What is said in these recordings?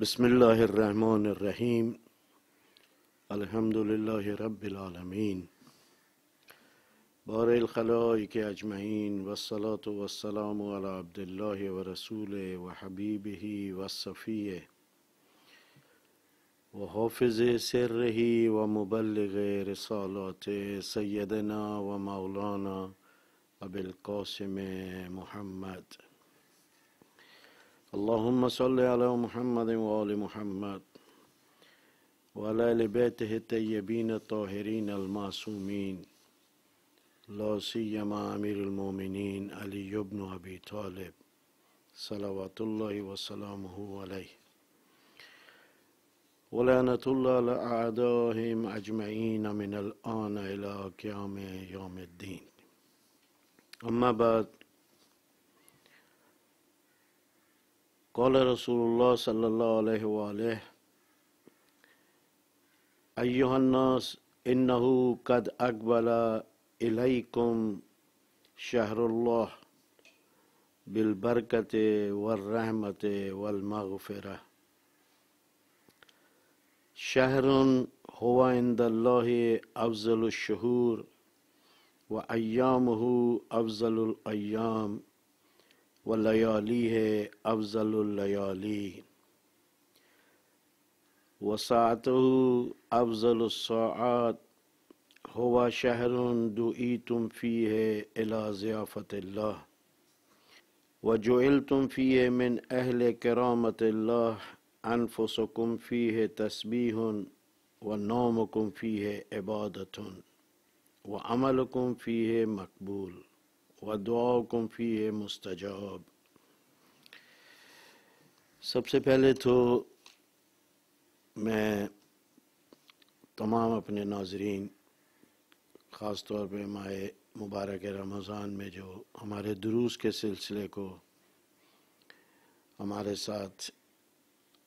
بسم الله الرحمن الرحیم الحمد لله رب العالمین بار الخلائق اجمعین و والسلام علی عبدالله علی عبد الله و رسوله و حبیبه و سره و مبلغ رسالات سیدنا و مولانا ابو القاسم محمد اللهم صل على محمد وآل محمد وعلى آل بيته الطيبين الطاهرين المعصومين لا سيما أمير المؤمنين علي بن أبي طالب صلوات الله وسلامه عليه ولعنة الله على أعدائهم أجمعين من الآن إلى قيام يوم الدين أما بعد قول رسول الل صلی اللہ علہ ائن ان کد اکبل علیکم شہر اللہ بل برکت ور رحمۃ ومغفرہ شہر ہوا افضل الشہور و ایام ہو افضل الیام ولياليه أفضل الليالي وساعته أفضل الساعات هو شهر دعيتم فيه إلى ضيافه الله وجعلتم فيه من أهل كرامة الله أنفسكم فيه تسبيح ونومكم فيه عبادة وعملكم فيه مقبول و دعا کمفی ہے مستجاب سب سے پہلے تو میں تمام اپنے ناظرین خاص طور پہ مائع مبارک رمضان میں جو ہمارے دروس کے سلسلے کو ہمارے ساتھ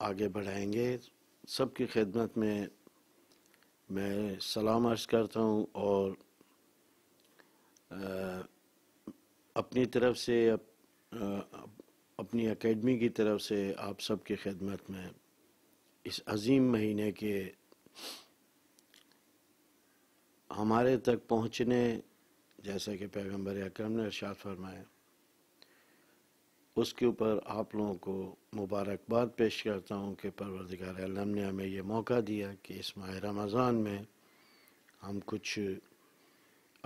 آگے بڑھائیں گے سب کی خدمت میں میں سلام عرض کرتا ہوں اور اپنی طرف سے اپنی اکیڈمی کی طرف سے آپ سب کی خدمت میں اس عظیم مہینے کے ہمارے تک پہنچنے جیسا کہ پیغمبر اکرم نے ارشاد فرمائے اس کے اوپر آپ لوگوں کو مبارکباد پیش کرتا ہوں کہ پروردگار علم نے ہمیں یہ موقع دیا کہ اس ماہ رمضان میں ہم کچھ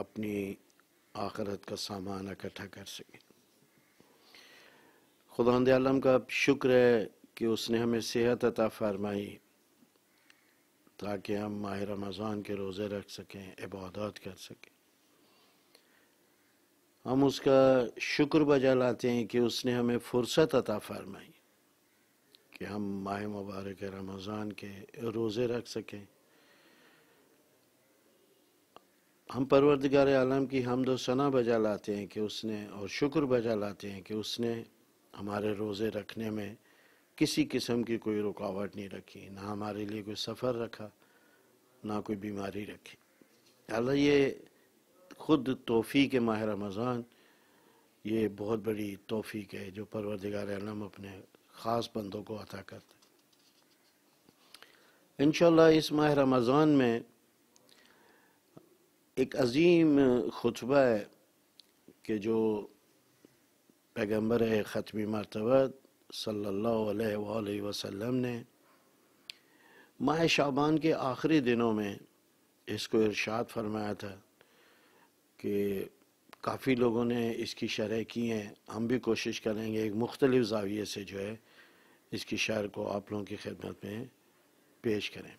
اپنی آخرت کا سامان اکٹھا کر سکیں خدا ہند عالم کا شکر ہے کہ اس نے ہمیں صحت عطا فرمائی تاکہ ہم ماہ رمضان کے روزے رکھ سکیں عبادات کر سکیں ہم اس کا شکر بجا لاتے ہیں کہ اس نے ہمیں فرصت عطا فرمائی کہ ہم ماہ مبارک رمضان کے روزے رکھ سکیں ہم پروردگار عالم کی حمد و سنہ بجا لاتے ہیں کہ اس نے اور شکر بجا لاتے ہیں کہ اس نے ہمارے روزے رکھنے میں کسی قسم کی کوئی رکاوٹ نہیں رکھی نہ ہمارے لیے کوئی سفر رکھا نہ کوئی بیماری رکھی اللہ یہ خود توفیق ماہ رمضان یہ بہت بڑی توفیق ہے جو پروردگار عالم اپنے خاص بندوں کو عطا کرتے ہیں انشاءاللہ اس ماہ رمضان میں ایک عظیم خطبہ ہے کہ جو پیغمبر ختمی مرتبہ صلی اللہ علیہ وآلہ وسلم نے ماہ شعبان کے آخری دنوں میں اس کو ارشاد فرمایا تھا کہ کافی لوگوں نے اس کی شرح کی ہیں ہم بھی کوشش کریں گے ایک مختلف زاویے سے جو ہے اس کی شعر کو آپ لوگوں کی خدمت میں پیش کریں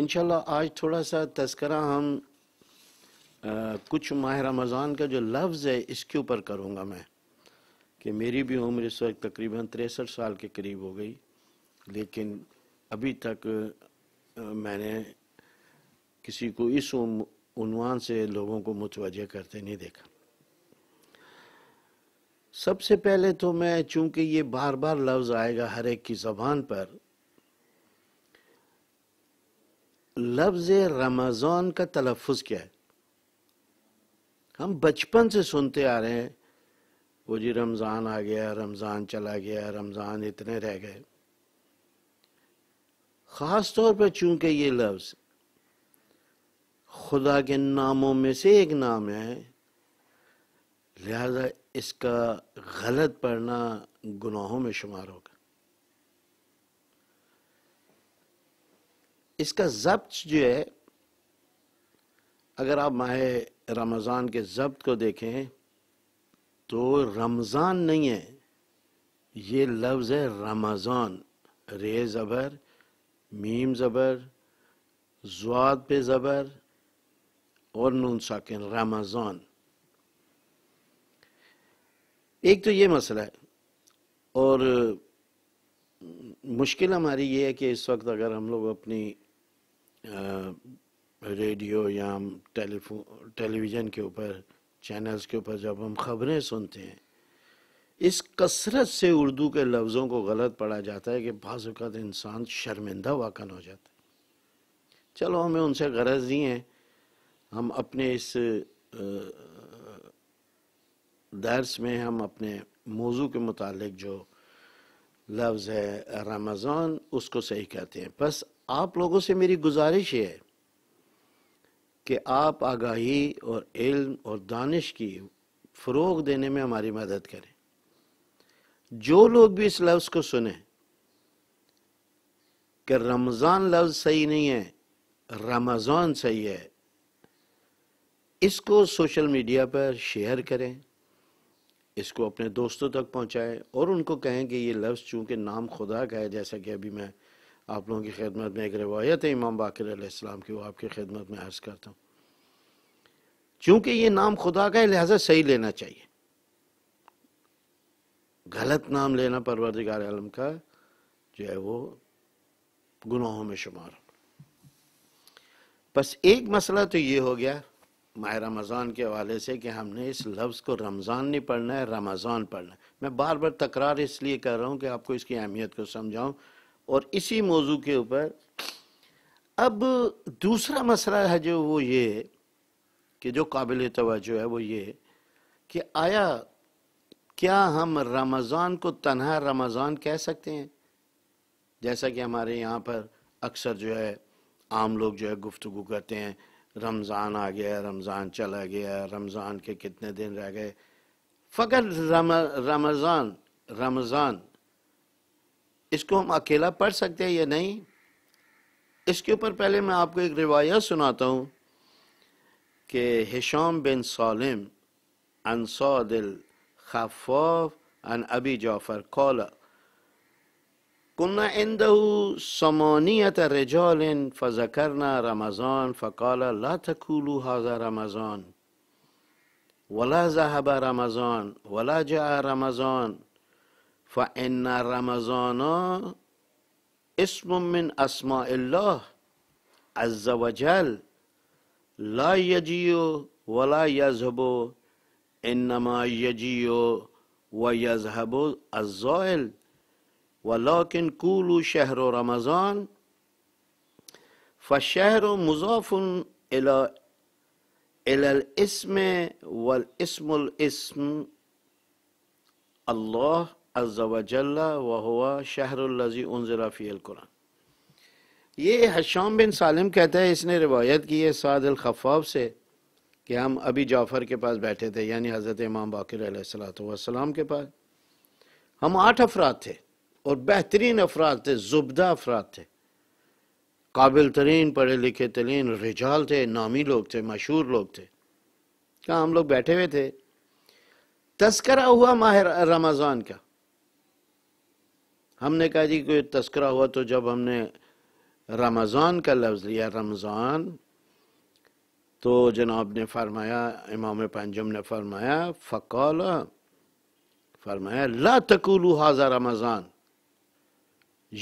انشاءاللہ آج تھوڑا سا تذکرہ ہم کچھ ماہ رمضان کا جو لفظ ہے اس کے اوپر کروں گا میں کہ میری بھی عمر اس وقت تقریباً تریسٹھ سال کے قریب ہو گئی لیکن ابھی تک میں نے کسی کو اس عنوان سے لوگوں کو متوجہ کرتے نہیں دیکھا سب سے پہلے تو میں چونکہ یہ بار بار لفظ آئے گا ہر ایک کی زبان پر لفظ رمضان کا تلفظ کیا ہے ہم بچپن سے سنتے آ رہے ہیں وہ جی رمضان آ گیا رمضان چلا گیا رمضان اتنے رہ گئے خاص طور پہ چونکہ یہ لفظ خدا کے ناموں میں سے ایک نام ہے لہذا اس کا غلط پڑھنا گناہوں میں شمار ہوگا اس کا ضبط جو ہے اگر آپ ماہ رمضان کے ضبط کو دیکھیں تو رمضان نہیں ہے یہ لفظ ہے رمضان رے زبر میم زبر زواد پہ زبر اور نون ساکن رمضان ایک تو یہ مسئلہ ہے اور مشکل ہماری یہ ہے کہ اس وقت اگر ہم لوگ اپنی ریڈیو یا ٹیلی ویژن کے اوپر چینلز کے اوپر جب ہم خبریں سنتے ہیں اس کثرت سے اردو کے لفظوں کو غلط پڑھا جاتا ہے کہ بعض اوقات انسان شرمندہ واقع ہو جاتا ہے چلو ہمیں ان سے غرض نہیں ہے ہم اپنے اس درس میں ہم اپنے موضوع کے متعلق جو لفظ ہے رمضان اس کو صحیح کہتے ہیں بس آپ لوگوں سے میری گزارش یہ ہے کہ آپ آگاہی اور علم اور دانش کی فروغ دینے میں ہماری مدد کریں جو لوگ بھی اس لفظ کو سنیں کہ رمضان لفظ صحیح نہیں ہے رمضان صحیح ہے اس کو سوشل میڈیا پر شیئر کریں اس کو اپنے دوستوں تک پہنچائیں اور ان کو کہیں کہ یہ لفظ چونکہ نام خدا کا ہے جیسا کہ ابھی میں آپ لوگوں کی خدمت میں ایک روایت ہے امام باقر علیہ السلام کی وہ آپ کی خدمت میں عرض کرتا ہوں چونکہ یہ نام خدا کا ہے لہٰذا صحیح لینا چاہیے غلط نام لینا پروردگار کا جو ہے وہ گناہوں میں شمار بس ایک مسئلہ تو یہ ہو گیا ماہ رمضان کے حوالے سے کہ ہم نے اس لفظ کو رمضان نہیں پڑھنا ہے رمضان پڑھنا ہے میں بار بار تکرار اس لیے کر رہا ہوں کہ آپ کو اس کی اہمیت کو سمجھاؤں اور اسی موضوع کے اوپر اب دوسرا مسئلہ ہے جو وہ یہ کہ جو قابل توجہ ہے وہ یہ کہ آیا کیا ہم رمضان کو تنہا رمضان کہہ سکتے ہیں جیسا کہ ہمارے یہاں پر اکثر جو ہے عام لوگ جو ہے گفتگو کرتے ہیں رمضان آ گیا رمضان چلا گیا رمضان کے کتنے دن رہ گئے فقط رمضان رمضان اس کو ہم اکیلا پڑھ سکتے ہیں یا نہیں اس کے اوپر پہلے میں آپ کو ایک روایت سناتا ہوں کہ ہشام بن سالم ان صاد الخفاف عن ان ابی جافر کالا سمونی تجول رجال کرنا رمضان فقال لا تکو حاضا رمضان ولا ذهب رمضان ولا جاء رمضان فإن رمضان اسم من أسماء الله عز وجل لا يجي ولا يذهب إنما يجي ويذهب الزائل ولكن قولوا شهر رمضان فالشهر مضاف إلى إلى الاسم والاسم الاسم الله عز و جل و ہوا شہر الزی انزلہ فی القرآن یہ حشام بن سالم کہتا ہے اس نے روایت کی ہے سعد الخفاف سے کہ ہم ابھی جعفر کے پاس بیٹھے تھے یعنی حضرت امام باقر علیہ السلام کے پاس ہم آٹھ افراد تھے اور بہترین افراد تھے زبدہ افراد تھے قابل ترین پڑھے لکھے ترین رجال تھے نامی لوگ تھے مشہور لوگ تھے کہاں ہم لوگ بیٹھے ہوئے تھے تذکرہ ہوا ماہ رمضان کا ہم نے کہا جی کوئی تذکرہ ہوا تو جب ہم نے رمضان کا لفظ لیا رمضان تو جناب نے فرمایا امام پنجم نے فرمایا فقال فرمایا لا لاتکول حاضر رمضان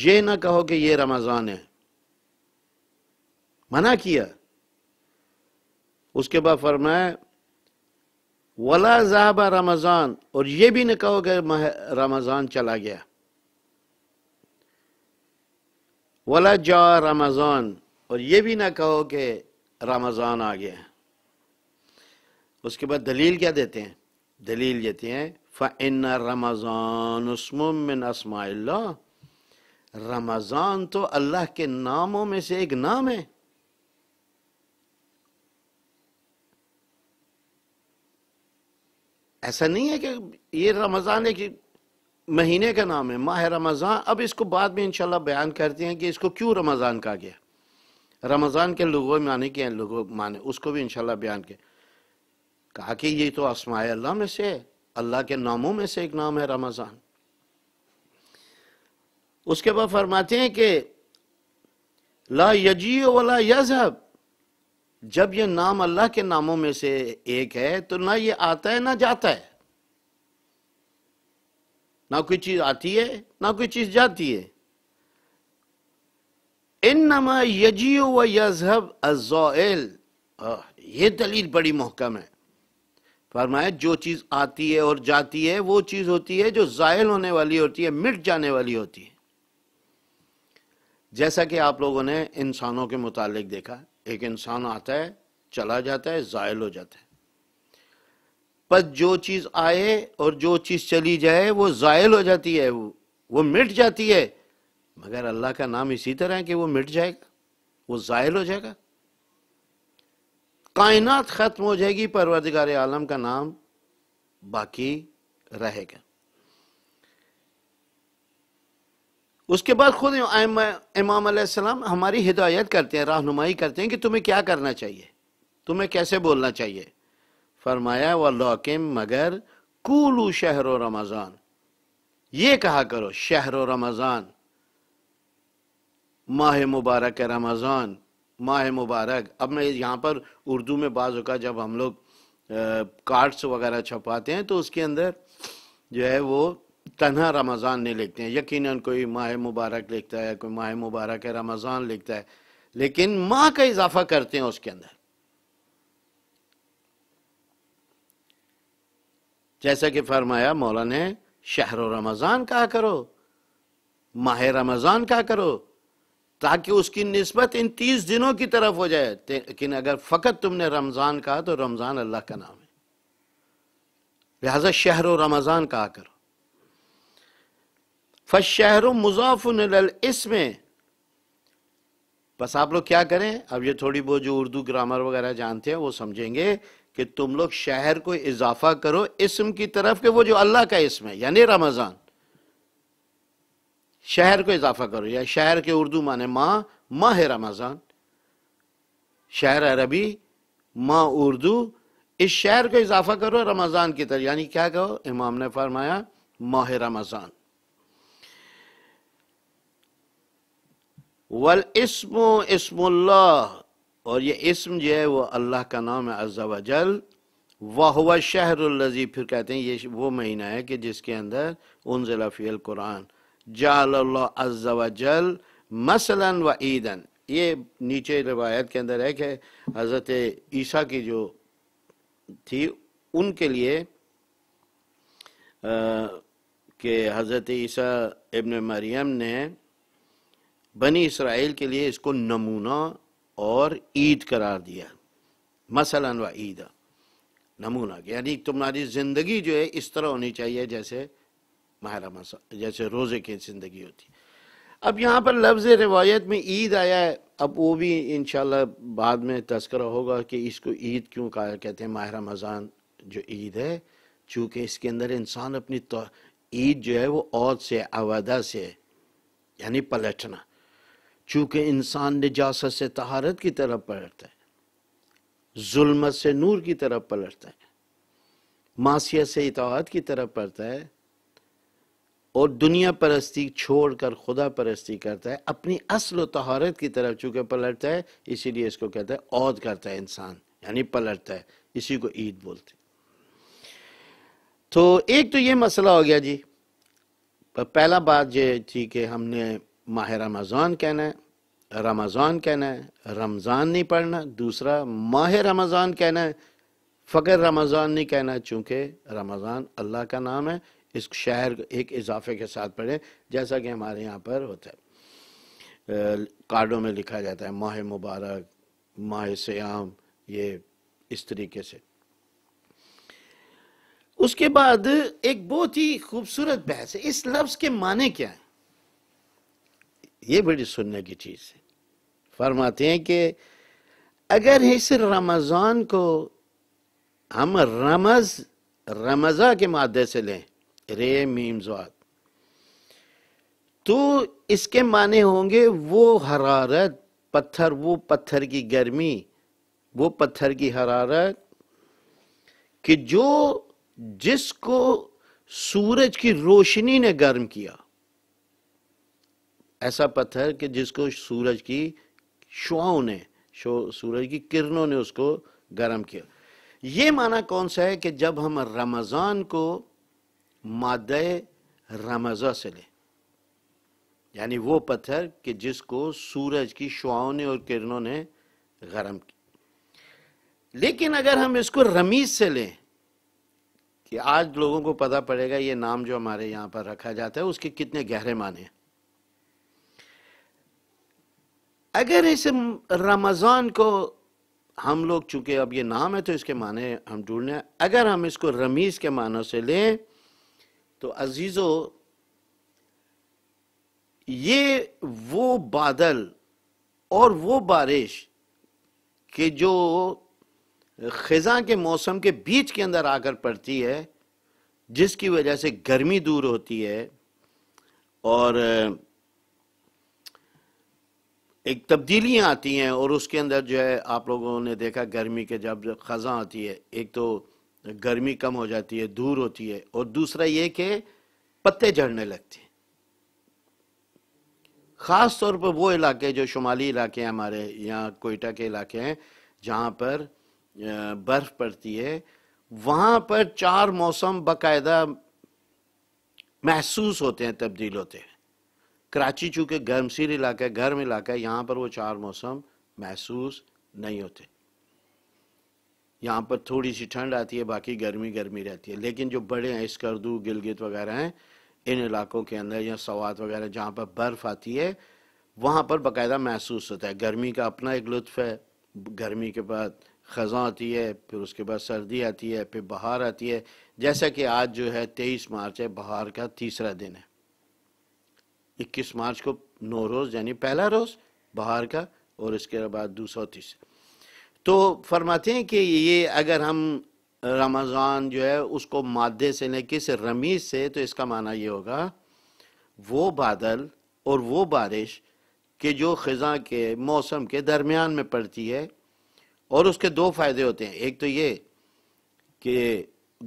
یہ نہ کہو کہ یہ رمضان ہے منع کیا اس کے بعد فرمایا ولا زہبہ رمضان اور یہ بھی نہ کہو کہ رمضان چلا گیا ولا جا رمضان اور یہ بھی نہ کہو کہ رمضان آ گیا اس کے بعد دلیل کیا دیتے ہیں دلیل دیتے ہیں رمضان تو اللہ کے ناموں میں سے ایک نام ہے ایسا نہیں ہے کہ یہ رمضان ایک مہینے کا نام ہے ماہ رمضان اب اس کو بعد میں انشاءاللہ بیان کرتے ہیں کہ اس کو کیوں رمضان کہا گیا رمضان کے لوگوں کے لوگوں نے اس کو بھی انشاءاللہ بیان کیا کہا کہ یہ تو اسماء اللہ میں سے ہے اللہ کے ناموں میں سے ایک نام ہے رمضان اس کے بعد فرماتے ہیں کہ لا یجی ولا یذہب جب یہ نام اللہ کے ناموں میں سے ایک ہے تو نہ یہ آتا ہے نہ جاتا ہے نہ کوئی چیز آتی ہے نہ کوئی چیز جاتی ہے انما و الزائل یہ دلیل بڑی محکم ہے فرمایا جو چیز آتی ہے اور جاتی ہے وہ چیز ہوتی ہے جو زائل ہونے والی ہوتی ہے مٹ جانے والی ہوتی ہے جیسا کہ آپ لوگوں نے انسانوں کے متعلق دیکھا ایک انسان آتا ہے چلا جاتا ہے زائل ہو جاتا ہے جو چیز آئے اور جو چیز چلی جائے وہ زائل ہو جاتی ہے وہ مٹ جاتی ہے مگر اللہ کا نام اسی طرح ہے کہ وہ مٹ جائے گا وہ زائل ہو جائے گا کائنات ختم ہو جائے گی پروردگار عالم کا نام باقی رہے گا اس کے بعد خود امام علیہ السلام ہماری ہدایت کرتے ہیں رہنمائی کرتے ہیں کہ تمہیں کیا کرنا چاہیے تمہیں کیسے بولنا چاہیے فرمایا و مگر کولو شہر و رمضان یہ کہا کرو شہر و رمضان ماہ مبارک رمضان ماہ مبارک اب میں یہاں پر اردو میں بعض اوقات جب ہم لوگ کارڈس وغیرہ چھپاتے ہیں تو اس کے اندر جو ہے وہ تنہا رمضان نہیں لکھتے ہیں یقیناً کوئی ماہ مبارک لکھتا ہے کوئی ماہ مبارک رمضان لکھتا ہے لیکن ماہ کا اضافہ کرتے ہیں اس کے اندر جیسا کہ فرمایا مولا نے شہر و رمضان کہا کرو ماہ رمضان کہا کرو تاکہ اس کی نسبت ان تیس دنوں کی طرف ہو جائے لیکن اگر فقط تم نے رمضان کہا تو رمضان اللہ کا نام ہے لہذا شہر و رمضان کہا کرو فشہر و مضاف اس میں بس آپ لوگ کیا کریں اب یہ تھوڑی بہت جو اردو گرامر وغیرہ جانتے ہیں وہ سمجھیں گے کہ تم لوگ شہر کو اضافہ کرو اسم کی طرف کہ وہ جو اللہ کا اسم ہے یعنی رمضان شہر کو اضافہ کرو یا شہر کے اردو معنی ماں ماں ہے رمضان شہر عربی ماں اردو اس شہر کو اضافہ کرو رمضان کی طرف یعنی کیا کہو امام نے فرمایا ماہ رمضان والاسم اسم اللہ اور یہ اسم جو ہے وہ اللہ کا نام ہے عز و جل وَهُوَ شَهْرُ شہر پھر کہتے ہیں یہ وہ مہینہ ہے کہ جس کے اندر انزل فی القرآن عز و جل مثلاً و عیدن یہ نیچے روایت کے اندر ہے کہ حضرت عیسیٰ کی جو تھی ان کے لیے کہ حضرت عیسیٰ ابن مریم نے بنی اسرائیل کے لیے اس کو نمونہ اور عید قرار دیا مثلاً عید نمونہ یعنی تمہاری زندگی جو ہے اس طرح ہونی چاہیے جیسے ماہ رسان جیسے روزے کی زندگی ہوتی ہے اب یہاں پر لفظ روایت میں عید آیا ہے اب وہ بھی انشاءاللہ بعد میں تذکرہ ہوگا کہ اس کو عید کیوں کہتے ہیں ماہ رمضان جو عید ہے چونکہ اس کے اندر انسان اپنی عید جو ہے وہ عود سے عوضہ سے یعنی پلٹنا چونکہ انسان نجاست سے طہارت کی طرف پلٹتا ہے ظلمت سے نور کی طرف پلٹتا ہے معاشیت سے اطاعت کی طرف پلٹتا ہے اور دنیا پرستی چھوڑ کر خدا پرستی کرتا ہے اپنی اصل و طہارت کی طرف چونکہ پلٹتا ہے اسی لیے اس کو کہتا ہے عود کرتا ہے انسان یعنی پلٹتا ہے اسی کو عید بولتے ہیں تو ایک تو یہ مسئلہ ہو گیا جی پہلا بات یہ تھی کہ ہم نے ماہ رمضان کہنا ہے رمضان کہنا ہے رمضان نہیں پڑھنا دوسرا ماہ رمضان کہنا ہے فقر رمضان نہیں کہنا ہے چونکہ رمضان اللہ کا نام ہے اس شہر ایک اضافے کے ساتھ پڑھیں جیسا کہ ہمارے یہاں پر ہوتا ہے کارڈوں میں لکھا جاتا ہے ماہ مبارک ماہ سیام یہ اس طریقے سے اس کے بعد ایک بہت ہی خوبصورت بحث ہے اس لفظ کے معنی کیا ہیں یہ بڑی سننے کی چیز ہے فرماتے ہیں کہ اگر اس رمضان کو ہم رمض رمضا کے مادے سے لیں رے میم زواد تو اس کے معنی ہوں گے وہ حرارت پتھر وہ پتھر کی گرمی وہ پتھر کی حرارت کہ جو جس کو سورج کی روشنی نے گرم کیا ایسا پتھر کہ جس کو سورج کی شعاؤں نے سورج کی کرنوں نے اس کو گرم کیا یہ معنی کون سا ہے کہ جب ہم رمضان کو مادہ رمضہ سے لیں یعنی وہ پتھر کہ جس کو سورج کی شعاؤں نے اور کرنوں نے گرم کی لیکن اگر ہم اس کو رمیز سے لیں کہ آج لوگوں کو پتہ پڑے گا یہ نام جو ہمارے یہاں پر رکھا جاتا ہے اس کے کتنے گہرے معنی ہیں اگر اس رمضان کو ہم لوگ چونکہ اب یہ نام ہے تو اس کے معنی ہم ڈھونڈنے ہیں اگر ہم اس کو رمیز کے معنی سے لیں تو عزیزو یہ وہ بادل اور وہ بارش کہ جو خزاں کے موسم کے بیچ کے اندر آ کر پڑتی ہے جس کی وجہ سے گرمی دور ہوتی ہے اور ایک تبدیلیاں آتی ہیں اور اس کے اندر جو ہے آپ لوگوں نے دیکھا گرمی کے جب خزاں آتی ہے ایک تو گرمی کم ہو جاتی ہے دور ہوتی ہے اور دوسرا یہ کہ پتے جڑنے لگتے ہیں خاص طور پر وہ علاقے جو شمالی علاقے ہیں ہمارے یہاں کوئٹہ کے علاقے ہیں جہاں پر برف پڑتی ہے وہاں پر چار موسم باقاعدہ محسوس ہوتے ہیں تبدیل ہوتے ہیں کراچی چونکہ سیر علاقہ ہے گرم علاقہ ہے یہاں پر وہ چار موسم محسوس نہیں ہوتے یہاں پر تھوڑی سی ٹھنڈ آتی ہے باقی گرمی گرمی رہتی ہے لیکن جو بڑے ہیں اسکردو گلگت وغیرہ ہیں ان علاقوں کے اندر یا سوات وغیرہ جہاں پر برف آتی ہے وہاں پر باقاعدہ محسوس ہوتا ہے گرمی کا اپنا ایک لطف ہے گرمی کے بعد خزاں آتی ہے پھر اس کے بعد سردی آتی ہے پھر بہار آتی ہے جیسا کہ آج جو ہے تیئیس مارچ ہے بہار کا تیسرا دن ہے اکیس مارچ کو نو روز یعنی پہلا روز بہار کا اور اس کے بعد دوسرا تو فرماتے ہیں کہ یہ اگر ہم رمضان جو ہے اس کو مادے سے نہیں کس رمیز سے تو اس کا معنی یہ ہوگا وہ بادل اور وہ بارش کہ جو خزاں کے موسم کے درمیان میں پڑتی ہے اور اس کے دو فائدے ہوتے ہیں ایک تو یہ کہ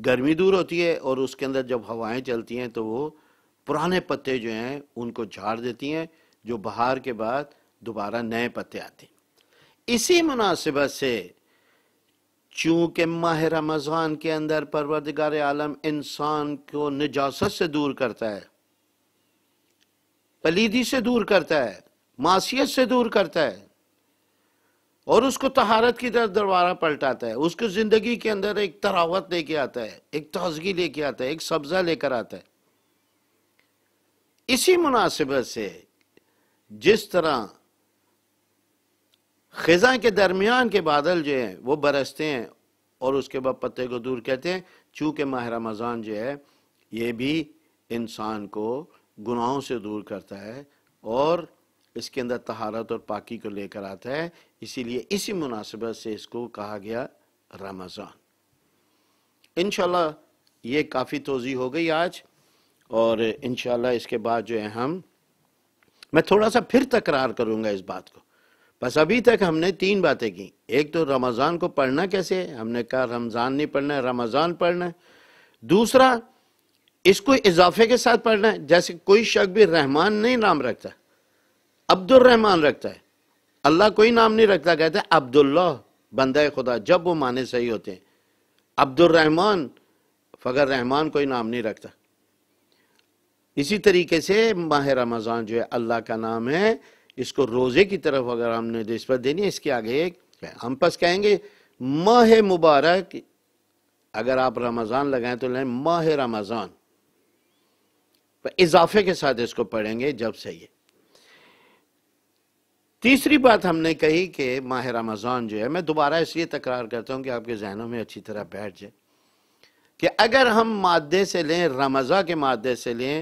گرمی دور ہوتی ہے اور اس کے اندر جب ہوائیں چلتی ہیں تو وہ پرانے پتے جو ہیں ان کو جھاڑ دیتی ہیں جو بہار کے بعد دوبارہ نئے پتے آتے اسی مناسبت سے چونکہ ماہ رمضان کے اندر پروردگار عالم انسان کو نجاست سے دور کرتا ہے پلیدی سے دور کرتا ہے معاشیت سے دور کرتا ہے اور اس کو تہارت کی طرح دربارہ پلٹاتا ہے اس کو زندگی کے اندر ایک تراوت لے کے آتا ہے ایک تازگی لے کے آتا ہے ایک سبزہ لے کر آتا ہے اسی مناسبت سے جس طرح خزاں کے درمیان کے بادل جو ہیں وہ برستے ہیں اور اس کے بعد پتے کو دور کہتے ہیں چونکہ ماہ رمضان جو ہے یہ بھی انسان کو گناہوں سے دور کرتا ہے اور اس کے اندر طہارت اور پاکی کو لے کر آتا ہے اسی لیے اسی مناسبت سے اس کو کہا گیا رمضان انشاءاللہ یہ کافی توضیح ہو گئی آج اور انشاءاللہ اس کے بعد جو ہے ہم میں تھوڑا سا پھر تکرار کروں گا اس بات کو بس ابھی تک ہم نے تین باتیں کی ایک تو رمضان کو پڑھنا کیسے ہے ہم نے کہا رمضان نہیں پڑھنا ہے رمضان پڑھنا ہے دوسرا اس کو اضافے کے ساتھ پڑھنا ہے جیسے کوئی شخص بھی رحمان نہیں نام رکھتا عبد الرحمان رکھتا ہے اللہ کوئی نام نہیں رکھتا کہتا ہے عبداللہ بندہ خدا جب وہ معنی صحیح ہوتے ہیں عبد الرحمان فقر رحمان کوئی نام نہیں رکھتا اسی طریقے سے ماہ رمضان جو ہے اللہ کا نام ہے اس کو روزے کی طرف اگر ہم نے رشوت دینی ہے اس کے آگے ہم پس کہیں گے ماہ مبارک اگر آپ رمضان لگائیں تو لیں ماہ رمضان اضافے کے ساتھ اس کو پڑھیں گے جب صحیح ہے تیسری بات ہم نے کہی کہ ماہ رمضان جو ہے میں دوبارہ اس لیے تکرار کرتا ہوں کہ آپ کے ذہنوں میں اچھی طرح بیٹھ جائے کہ اگر ہم مادے سے لیں رمضان کے مادے سے لیں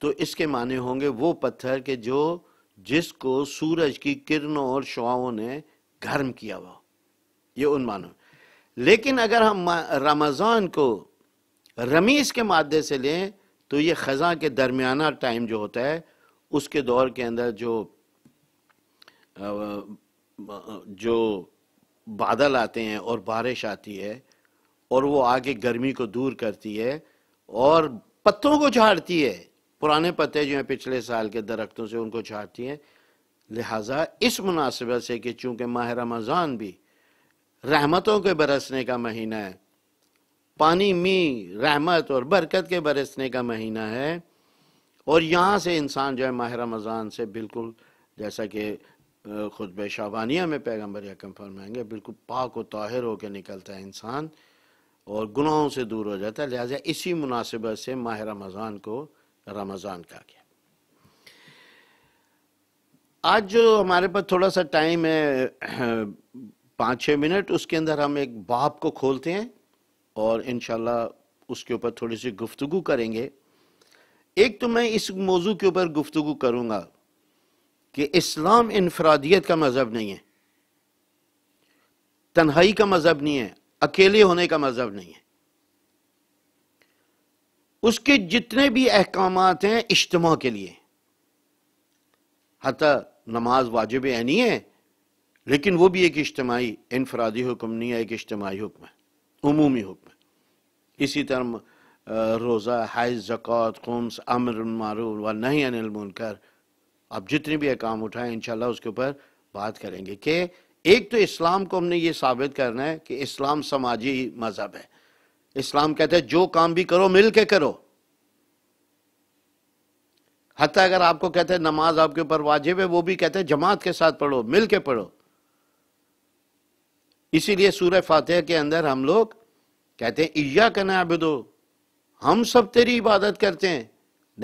تو اس کے معنی ہوں گے وہ پتھر کہ جو جس کو سورج کی کرنوں اور شعاؤں نے گرم کیا ہوا یہ ان معنوں لیکن اگر ہم رمضان کو رمیز کے مادے سے لیں تو یہ خزاں کے درمیانہ ٹائم جو ہوتا ہے اس کے دور کے اندر جو جو بادل آتے ہیں اور بارش آتی ہے اور وہ آگے گرمی کو دور کرتی ہے اور پتوں کو جھاڑتی ہے پرانے پتے جو ہیں پچھلے سال کے درختوں سے ان کو چھاتی ہیں لہٰذا اس مناسبت سے کہ چونکہ ماہ رمضان بھی رحمتوں کے برسنے کا مہینہ ہے پانی می رحمت اور برکت کے برسنے کا مہینہ ہے اور یہاں سے انسان جو ہے ماہ رمضان سے بالکل جیسا کہ خطب شابانیہ میں پیغمبر یکم فرمائیں گے بالکل پاک و طاہر ہو کے نکلتا ہے انسان اور گناہوں سے دور ہو جاتا ہے لہٰذا اسی مناسبت سے ماہ رمضان کو رمضان کا کیا آج جو ہمارے پاس تھوڑا سا ٹائم ہے پانچ چھ منٹ اس کے اندر ہم ایک باپ کو کھولتے ہیں اور انشاءاللہ اس کے اوپر تھوڑی سی گفتگو کریں گے ایک تو میں اس موضوع کے اوپر گفتگو کروں گا کہ اسلام انفرادیت کا مذہب نہیں ہے تنہائی کا مذہب نہیں ہے اکیلے ہونے کا مذہب نہیں ہے اس کے جتنے بھی احکامات ہیں اجتماع کے لیے حتی نماز واجب اینی ہے لیکن وہ بھی ایک اجتماعی انفرادی حکم نہیں ہے ایک اجتماعی حکم ہے عمومی حکم ہے اسی طرح روزہ ہائش زکوت امر مارول و نہیں ان المنکر اب جتنے بھی احکام اٹھائیں انشاءاللہ اس کے اوپر بات کریں گے کہ ایک تو اسلام کو ہم نے یہ ثابت کرنا ہے کہ اسلام سماجی مذہب ہے اسلام کہتے ہیں جو کام بھی کرو مل کے کرو حتیٰ اگر آپ کو کہتے ہیں نماز آپ کے اوپر واجب ہے وہ بھی کہتے ہیں جماعت کے ساتھ پڑھو مل کے پڑھو اسی لیے سورہ فاتحہ کے اندر ہم لوگ کہتے ہیں ایا کا عبدو ہم سب تیری عبادت کرتے ہیں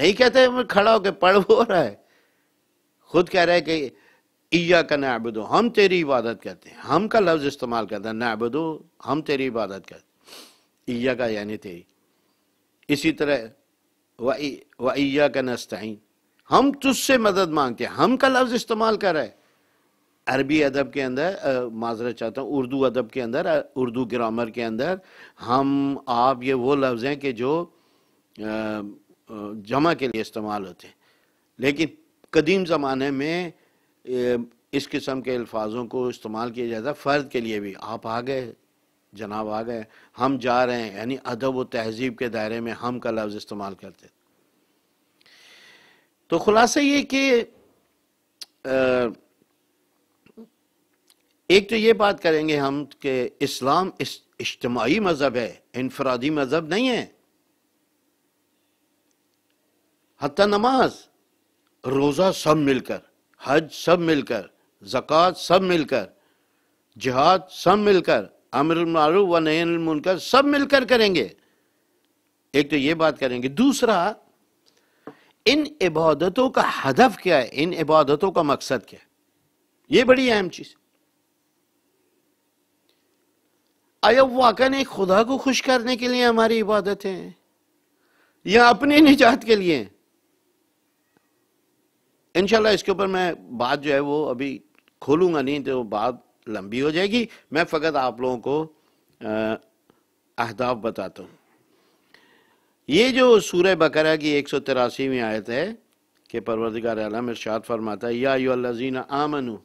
نہیں کہتے ہمیں کھڑا ہو کے پڑھ ہو رہا ہے خود کہہ رہے کہ ایا کا عبدو ہم تیری عبادت کرتے ہیں ہم کا لفظ استعمال کرتے ہیں نعبدو ہم تیری عبادت کرتے ہیں ایا کا یعنی تیری اسی طرح و عی کا نستعین ہم تجھ سے مدد مانگتے ہیں ہم کا لفظ استعمال کر رہے عربی ادب کے اندر معذرت چاہتا ہوں اردو ادب کے اندر اردو گرامر کے اندر ہم آپ یہ وہ لفظ ہیں کہ جو جمع کے لیے استعمال ہوتے ہیں لیکن قدیم زمانے میں اس قسم کے الفاظوں کو استعمال کیا جاتا فرد کے لیے بھی آپ آ گئے جناب آ گئے ہم جا رہے ہیں یعنی ادب و تہذیب کے دائرے میں ہم کا لفظ استعمال کرتے تو خلاصہ یہ کہ ایک تو یہ بات کریں گے ہم کہ اسلام اجتماعی مذہب ہے انفرادی مذہب نہیں ہے حتیٰ نماز روزہ سب مل کر حج سب مل کر زکوٰۃ سب مل کر جہاد سب مل کر امر المعروف و نین المنکر سب مل کر کریں گے ایک تو یہ بات کریں گے دوسرا ان عبادتوں کا ہدف کیا ہے ان عبادتوں کا مقصد کیا ہے یہ بڑی اہم چیز آیا واقع نے خدا کو خوش کرنے کے لیے ہماری عبادتیں یا اپنی نجات کے لیے انشاءاللہ اس کے اوپر میں بات جو ہے وہ ابھی کھولوں گا نہیں تو بات لمبی ہو جائے گی میں فقط آپ لوگوں کو اہداف بتاتا ہوں یہ جو سورہ بقرہ کی ایک سو تراسی میں آیت ہے کہ پروردگار عالم ارشاد فرماتا ہے یا ایو الذین آمنو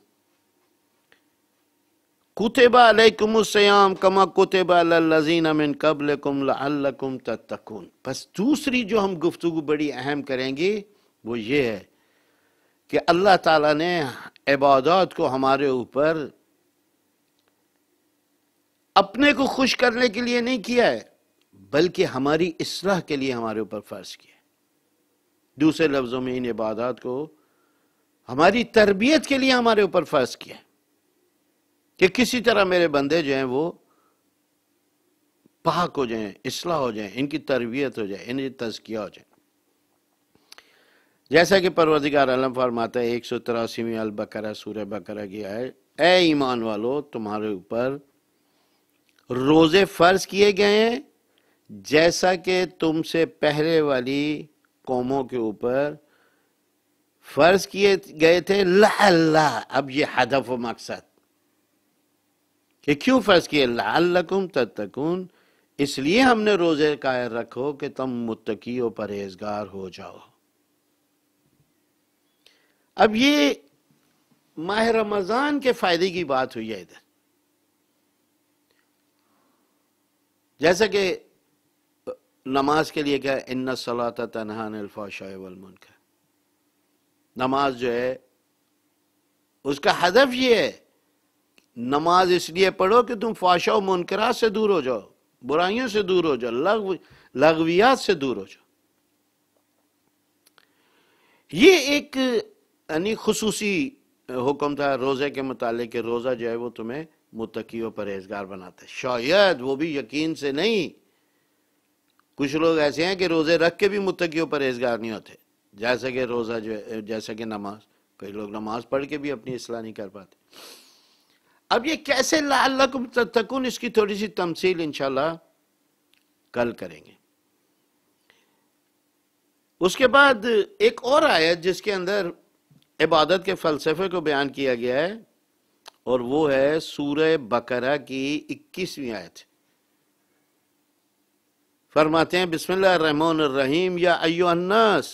کتب علیکم السیام کما کتب علی الذین من قبلکم لعلکم تتکون پس دوسری جو ہم گفتگو بڑی اہم کریں گے وہ یہ ہے کہ اللہ تعالیٰ نے عبادات کو ہمارے اوپر اپنے کو خوش کرنے کے لیے نہیں کیا ہے بلکہ ہماری اصلاح کے لیے ہمارے اوپر فرض کیا ہے دوسرے لفظوں میں ان عبادات کو ہماری تربیت کے لیے ہمارے اوپر فرض کیا ہے کہ کسی طرح میرے بندے جو ہیں وہ پاک ہو جائیں اصلاح ہو جائیں ان کی تربیت ہو جائے ان کی تزکیہ ہو جائے جیسا کہ علم فرماتا ہے ایک سو تراسیویں میں البکرا سورہ بکرا کی ہے اے ایمان والو تمہارے اوپر روزے فرض کیے گئے ہیں جیسا کہ تم سے پہلے والی قوموں کے اوپر فرض کیے گئے تھے لا اللہ اب یہ ہدف و مقصد کہ کیوں فرض کیے اللہ کم تتکون اس لیے ہم نے روزے قائر رکھو کہ تم متقی و پرہیزگار ہو جاؤ اب یہ ماہ رمضان کے فائدے کی بات ہوئی ہے ادھر جیسے کہ نماز کے لیے کیا انَََ صلاطا تنہان الفاشا والمنکر نماز جو ہے اس کا ہدف یہ ہے نماز اس لیے پڑھو کہ تم فاشا و منکرات سے دور ہو جاؤ برائیوں سے دور ہو جاؤ لغو لغویات سے دور ہو جاؤ یہ ایک یعنی خصوصی حکم تھا روزے کے متعلق کہ روزہ جو ہے وہ تمہیں متقی و پرہیزگار بناتا ہے شاید وہ بھی یقین سے نہیں کچھ لوگ ایسے ہیں کہ روزے رکھ کے بھی متقی و پرہیزگار نہیں ہوتے جیسا کہ روزہ جو جیسا کہ نماز کئی لوگ نماز پڑھ کے بھی اپنی اصلاح نہیں کر پاتے اب یہ کیسے لال تتکون اس کی تھوڑی سی تمثیل انشاءاللہ کل کریں گے اس کے بعد ایک اور آیت جس کے اندر عبادت کے فلسفے کو بیان کیا گیا ہے اور وہ ہے سورہ بقرہ کی اکیسویں آیت فرماتے ہیں بسم اللہ الرحمن الرحیم یا ایو الناس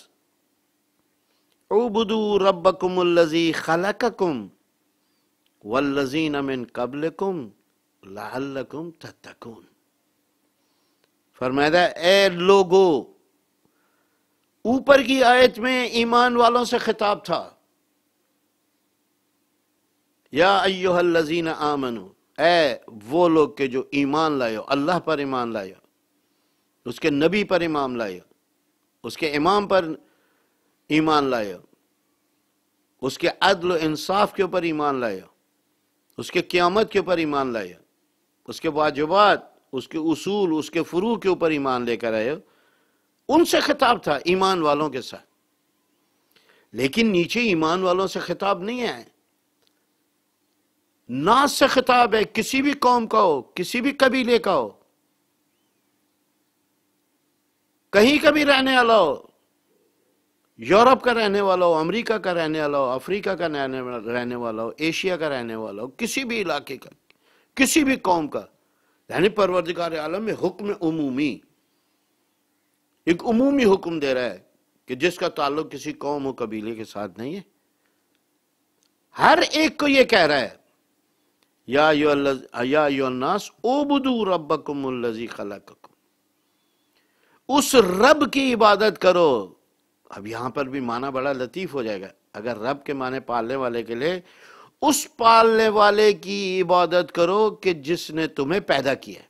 عبدو ربکم اللذی خلقکم واللزین من قبلکم لعلکم تتکون کم فرمایا اے لوگو اوپر کی آیت میں ایمان والوں سے خطاب تھا یا ایوہ اللذین آمنو اے وہ لوگ کے جو ایمان لائے ہو اللہ پر ایمان لائے ہو اس کے نبی پر ایمان لائے ہو اس کے امام پر ایمان لائے ہو اس کے عدل و انصاف کے اوپر ایمان لائے ہو اس کے قیامت کے اوپر ایمان لائے ہو اس کے واجبات اس کے اصول اس کے فروع کے اوپر ایمان لے کر آئے ہو ان سے خطاب تھا ایمان والوں کے ساتھ لیکن نیچے ایمان والوں سے خطاب نہیں آئے سے خطاب ہے کسی بھی قوم کا ہو کسی بھی قبیلے کا ہو کہیں کا بھی رہنے والا ہو یورپ کا رہنے والا ہو امریکہ کا رہنے والا ہو افریقہ کا رہنے والا ہو ایشیا کا رہنے والا ہو کسی بھی علاقے کا کسی بھی قوم کا یعنی پروردگار عالم میں حکم عمومی ایک عمومی حکم دے رہا ہے کہ جس کا تعلق کسی قوم و قبیلے کے ساتھ نہیں ہے ہر ایک کو یہ کہہ رہا ہے یا ایو الناس اوبدو ربکم اللذی خلقکم اس رب کی عبادت کرو اب یہاں پر بھی معنی بڑا لطیف ہو جائے گا اگر رب کے معنی پالنے والے کے لئے اس پالنے والے کی عبادت کرو کہ جس نے تمہیں پیدا کیا ہے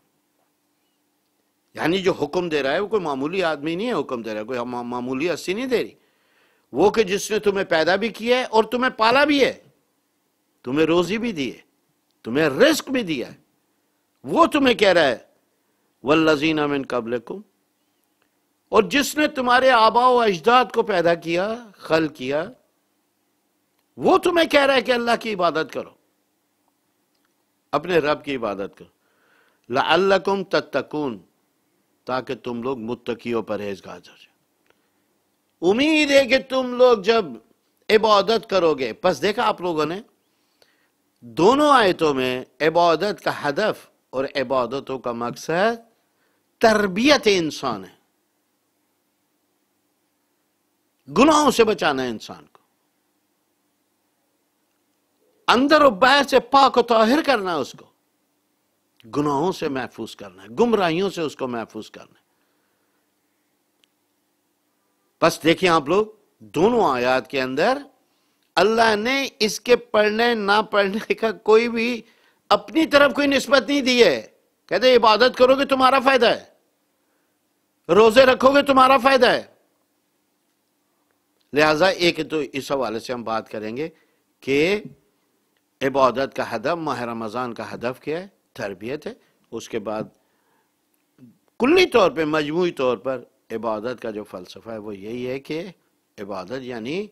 یعنی جو حکم دے رہا ہے وہ کوئی معمولی آدمی نہیں ہے حکم دے رہا ہے کوئی معمولی اسی نہیں دے رہی وہ کہ جس نے تمہیں پیدا بھی کیا ہے اور تمہیں پالا بھی ہے تمہیں روزی بھی دی ہے تمہیں رسک بھی دیا ہے وہ تمہیں کہہ رہا ہے والذین من قبلکم اور جس نے تمہارے آبا و اجداد کو پیدا کیا خل کیا وہ تمہیں کہہ رہا ہے کہ اللہ کی عبادت کرو اپنے رب کی عبادت کرو لعلکم تتکون تاکہ تم لوگ متقی و پرہیزگار ہو جائے امید ہے کہ تم لوگ جب عبادت کرو گے بس دیکھا آپ لوگوں نے دونوں آیتوں میں عبادت کا ہدف اور عبادتوں کا مقصد تربیت انسان ہے گناہوں سے بچانا ہے انسان کو اندر و باہر سے پاک و طاہر کرنا ہے اس کو گناہوں سے محفوظ کرنا ہے گمراہیوں سے اس کو محفوظ کرنا ہے بس دیکھیں آپ لوگ دونوں آیات کے اندر اللہ نے اس کے پڑھنے نہ پڑھنے کا کوئی بھی اپنی طرف کوئی نسبت نہیں دی ہے کہتے عبادت کرو گے تمہارا فائدہ ہے روزے رکھو گے تمہارا فائدہ ہے لہذا ایک تو اس حوالے سے ہم بات کریں گے کہ عبادت کا ہدف ماہ رمضان کا ہدف کیا ہے تربیت ہے اس کے بعد کلی طور پہ مجموعی طور پر عبادت کا جو فلسفہ ہے وہ یہی ہے کہ عبادت یعنی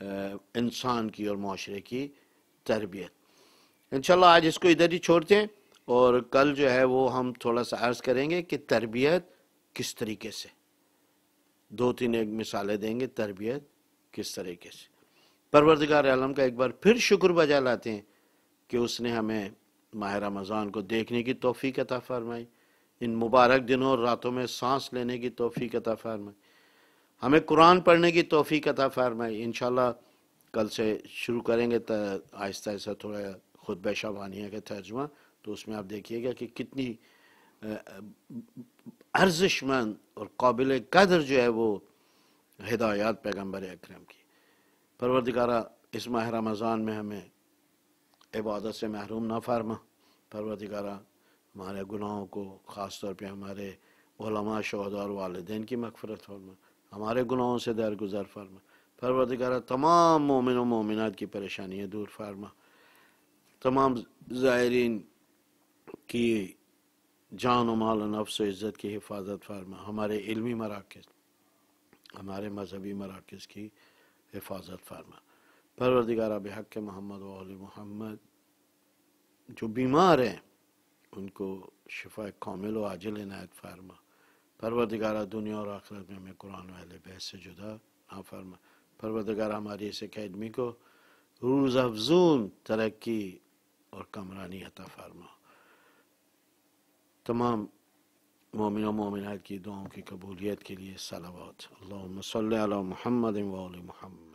انسان کی اور معاشرے کی تربیت انشاءاللہ آج اس کو ادھر ہی چھوڑتے ہیں اور کل جو ہے وہ ہم تھوڑا سا عرض کریں گے کہ تربیت کس طریقے سے دو تین ایک مثالیں دیں گے تربیت کس طریقے سے پروردگار عالم کا ایک بار پھر شکر بجا لاتے ہیں کہ اس نے ہمیں ماہ رمضان کو دیکھنے کی توفیق عطا فرمائی ان مبارک دنوں اور راتوں میں سانس لینے کی توفیق عطا فرمائی ہمیں قرآن پڑھنے کی توفیق عطا فرمائی انشاءاللہ کل سے شروع کریں گے آہستہ آہستہ تھوڑا خود بہ شانیہ کا ترجمہ تو اس میں آپ دیکھیے گا کہ کتنی ارزش مند اور قابل قدر جو ہے وہ ہدایات پیغمبر اکرم کی پروردگارہ اس ماہ رمضان میں ہمیں عبادت سے محروم نہ فرما پروردگارہ ہمارے گناہوں کو خاص طور پہ ہمارے علماء شہدار اور والدین کی مغفرت فرما ہمارے گناہوں سے درگزر فرما پروردگارہ تمام مومن و مومنات کی پریشانیاں دور فرما تمام زائرین کی جان و مال و نفس و عزت کی حفاظت فرما ہمارے علمی مراکز ہمارے مذہبی مراکز کی حفاظت فرما پروردگارہ بحق محمد و علی محمد جو بیمار ہیں ان کو شفا کامل و عاجل عنایت فرما پروردگارہ دنیا اور آخرت میں ہمیں قرآن و اہل بحث سے جدا فرما پروردگار ہماری اس اکیڈمی کو روز افزون ترقی اور کمرانی عطا فرما تمام مومن و مومنات کی دعاؤں کی قبولیت کے لیے محمد و علی محمد